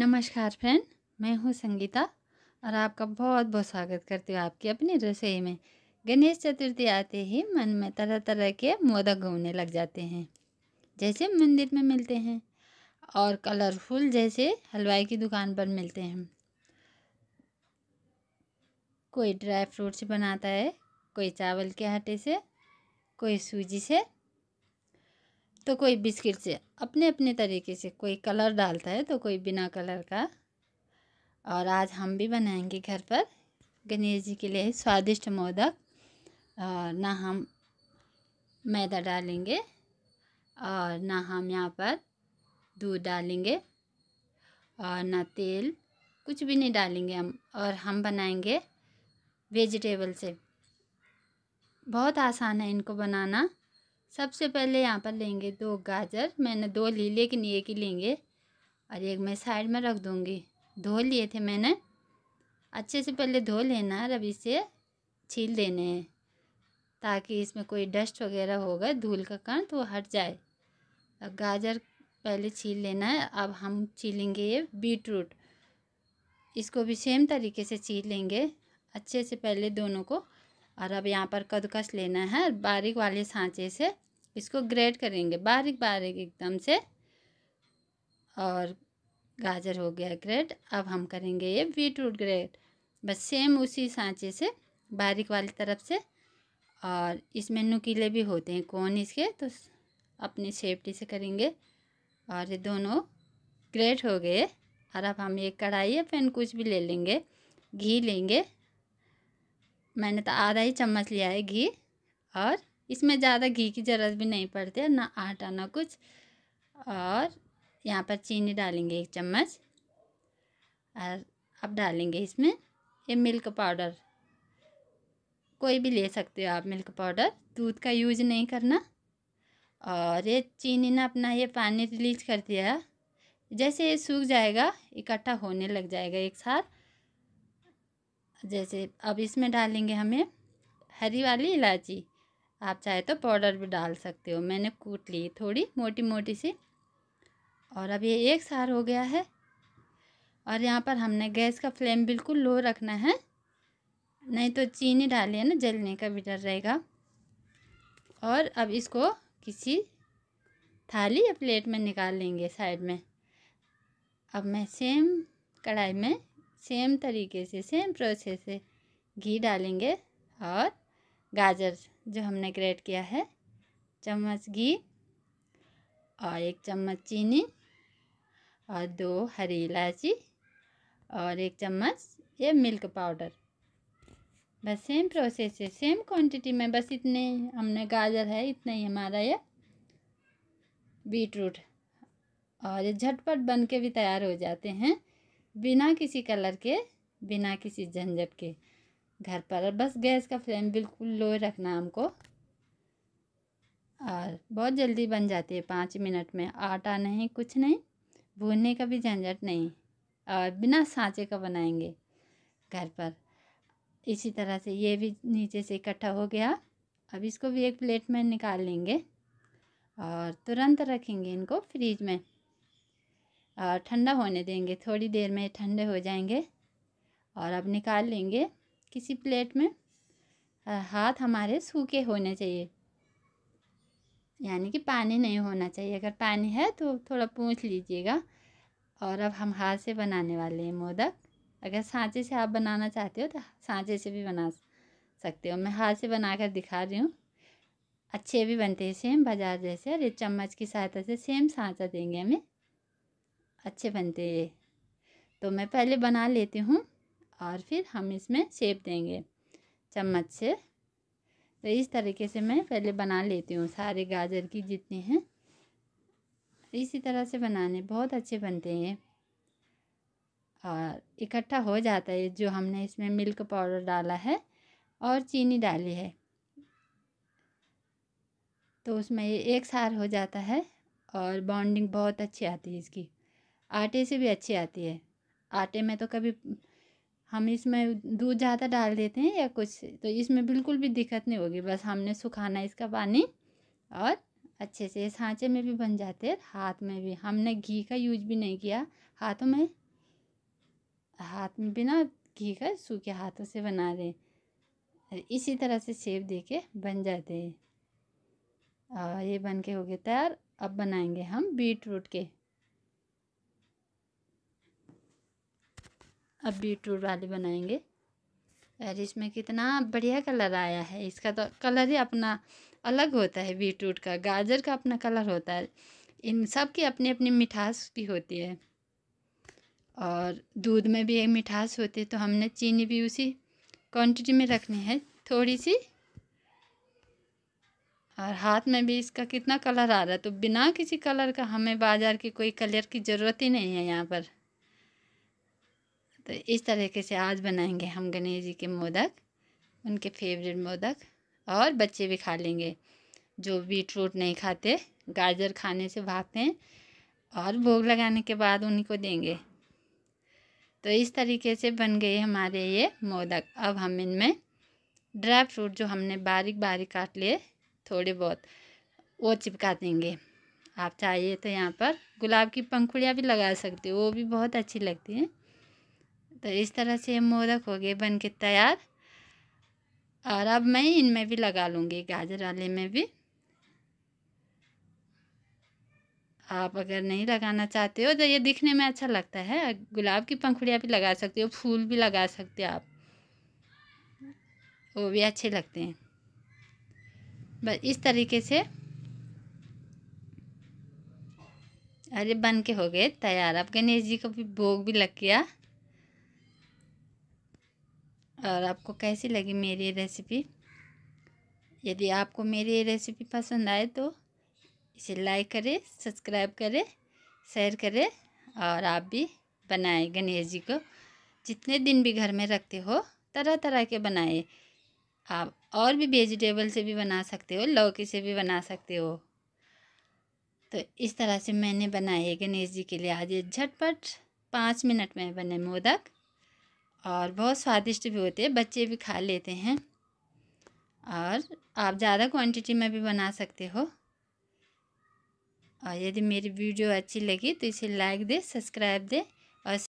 नमस्कार फ्रेंड मैं हूँ संगीता और आपका बहुत बहुत स्वागत करती हूँ आपकी अपनी रसोई में गणेश चतुर्थी आते ही मन में तरह तरह के मोदक घूमने लग जाते हैं जैसे मंदिर में मिलते हैं और कलरफुल जैसे हलवाई की दुकान पर मिलते हैं कोई ड्राई फ्रूट से बनाता है कोई चावल के आटे से कोई सूजी से तो कोई बिस्किट से अपने अपने तरीके से कोई कलर डालता है तो कोई बिना कलर का और आज हम भी बनाएंगे घर पर गणेश जी के लिए स्वादिष्ट मोदक और ना हम मैदा डालेंगे और ना हम यहाँ पर दूध डालेंगे और ना तेल कुछ भी नहीं डालेंगे हम और हम बनाएंगे वेजिटेबल से बहुत आसान है इनको बनाना सबसे पहले यहाँ पर लेंगे दो गाजर मैंने दो ली लेकिन एक ही लेंगे और एक मैं साइड में रख दूँगी धो लिए थे मैंने अच्छे से पहले धो लेना और अब इसे छील देने हैं ताकि इसमें कोई डस्ट वगैरह होगा धूल का कण तो हट जाए गाजर पहले छील लेना है अब हम छीलेंगे ये बीट रूट इसको भी सेम तरीके से छील लेंगे अच्छे से पहले दोनों को और अब यहाँ पर कदकस लेना है बारीक वाले सांचे से इसको ग्रेट करेंगे बारीक बारीक एकदम से और गाजर हो गया ग्रेट अब हम करेंगे ये बीट रूट ग्रेट बस सेम उसी सांचे से बारीक वाली तरफ से और इसमें नुकीले भी होते हैं कौन इसके तो अपनी सेफ्टी से करेंगे और ये दोनों ग्रेट हो गए और अब हम एक कढ़ाई या फैन कुछ भी ले लेंगे घी लेंगे मैंने तो आधा ही चम्मच लिया है घी और इसमें ज़्यादा घी की ज़रूरत भी नहीं पड़ती है ना आटा ना कुछ और यहाँ पर चीनी डालेंगे एक चम्मच और अब डालेंगे इसमें ये मिल्क पाउडर कोई भी ले सकते हो आप मिल्क पाउडर दूध का यूज नहीं करना और ये चीनी ना अपना ये पानी रिलीज कर दिया जैसे ये सूख जाएगा इकट्ठा होने लग जाएगा एक साथ जैसे अब इसमें डालेंगे हमें हरी वाली इलायची आप चाहे तो पाउडर भी डाल सकते हो मैंने कूट ली थोड़ी मोटी मोटी सी और अब ये एक सार हो गया है और यहाँ पर हमने गैस का फ्लेम बिल्कुल लो रखना है नहीं तो चीनी डालिए ना जलने का भी डर रहेगा और अब इसको किसी थाली या प्लेट में निकाल लेंगे साइड में अब मैं सेम कढ़ाई में सेम तरीके से सेम प्रोसेस से घी डालेंगे और गाजर जो हमने ग्रेट किया है चम्मच घी और एक चम्मच चीनी और दो हरी इलायची और एक चम्मच ये मिल्क पाउडर बस सेम प्रोसेस है सेम क्वांटिटी में बस इतने हमने गाजर है इतना ही हमारा ये बीट रूट और ये झटपट बन के भी तैयार हो जाते हैं बिना किसी कलर के बिना किसी झंझट के घर पर बस गैस का फ्लेम बिल्कुल लो रखना हमको और बहुत जल्दी बन जाती है पाँच मिनट में आटा नहीं कुछ नहीं भूनने का भी झंझट नहीं और बिना सांचे का बनाएंगे घर पर इसी तरह से ये भी नीचे से इकट्ठा हो गया अब इसको भी एक प्लेट में निकाल लेंगे और तुरंत रखेंगे इनको फ्रीज में और ठंडा होने देंगे थोड़ी देर में ठंडे हो जाएंगे और अब निकाल लेंगे किसी प्लेट में हाथ हमारे सूखे होने चाहिए यानी कि पानी नहीं होना चाहिए अगर पानी है तो थोड़ा पूछ लीजिएगा और अब हम हाथ से बनाने वाले हैं मोदक अगर सांचे से आप बनाना चाहते हो तो सांचे से भी बना सकते हो मैं हाथ से बना कर दिखा रही हूँ अच्छे भी बनते हैं सेम बाज़ार जैसे और चम्मच की सहायता से सेम सांचा देंगे हमें अच्छे बनते हैं तो मैं पहले बना लेती हूँ और फिर हम इसमें शेप देंगे चम्मच से तो इस तरीके से मैं पहले बना लेती हूँ सारे गाजर की जितने हैं इसी तरह से बनाने बहुत अच्छे बनते हैं और इकट्ठा हो जाता है जो हमने इसमें मिल्क पाउडर डाला है और चीनी डाली है तो उसमें ये एक सार हो जाता है और बॉन्डिंग बहुत अच्छी आती है इसकी आटे से भी अच्छी आती है आटे में तो कभी हम इसमें दूध ज़्यादा डाल देते हैं या कुछ तो इसमें बिल्कुल भी दिक्कत नहीं होगी बस हमने सुखाना इसका पानी और अच्छे से सांचे में भी बन जाते हैं हाथ में भी हमने घी का यूज भी नहीं किया हाथों में हाथ में बिना घी का सूखे हाथों से बना दें इसी तरह से सेब दे के बन जाते हैं और ये बन के हो गए तैयार अब बनाएंगे हम बीट रूट के अब बीटरूट वाली बनाएंगे और इसमें कितना बढ़िया कलर आया है इसका तो कलर ही अपना अलग होता है बीटरूट का गाजर का अपना कलर होता है इन सब की अपनी अपनी मिठास भी होती है और दूध में भी एक मिठास होती है तो हमने चीनी भी उसी क्वांटिटी में रखनी है थोड़ी सी और हाथ में भी इसका कितना कलर आ रहा है तो बिना किसी कलर का हमें बाज़ार की कोई कलर की ज़रूरत ही नहीं है यहाँ पर तो इस तरीके से आज बनाएंगे हम गणेश जी के मोदक उनके फेवरेट मोदक और बच्चे भी खा लेंगे जो बीट रूट नहीं खाते गाजर खाने से भागते हैं और भोग लगाने के बाद उन्हीं को देंगे तो इस तरीके से बन गए हमारे ये मोदक अब हम इनमें ड्राई फ्रूट जो हमने बारीक बारीक काट लिए थोड़े बहुत वो चिपका देंगे आप चाहिए तो यहाँ पर गुलाब की पंखुड़ियाँ भी लगा सकते हो वो भी बहुत अच्छी लगती हैं तो इस तरह से मोदक हो गए बन के तैयार और अब मैं इनमें भी लगा लूँगी गाजर वाले में भी आप अगर नहीं लगाना चाहते हो तो ये दिखने में अच्छा लगता है गुलाब की पंखुड़ियाँ भी लगा सकते हो फूल भी लगा सकते हो आप वो भी अच्छे लगते हैं बस इस तरीके से अरे बन के हो गए तैयार अब गणेश जी को भी भोग भी लग गया और आपको कैसी लगी मेरी रेसिपी यदि आपको मेरी रेसिपी पसंद आए तो इसे लाइक करें सब्सक्राइब करें शेयर करें और आप भी बनाएं गणेश जी को जितने दिन भी घर में रखते हो तरह तरह के बनाए आप और भी वेजिटेबल से भी बना सकते हो लौकी से भी बना सकते हो तो इस तरह से मैंने बनाए गणेश जी के लिए आज ये झटपट पाँच मिनट में बने मोदक और बहुत स्वादिष्ट भी होते हैं बच्चे भी खा लेते हैं और आप ज़्यादा क्वांटिटी में भी बना सकते हो और यदि मेरी वीडियो अच्छी लगी तो इसे लाइक दे सब्सक्राइब दे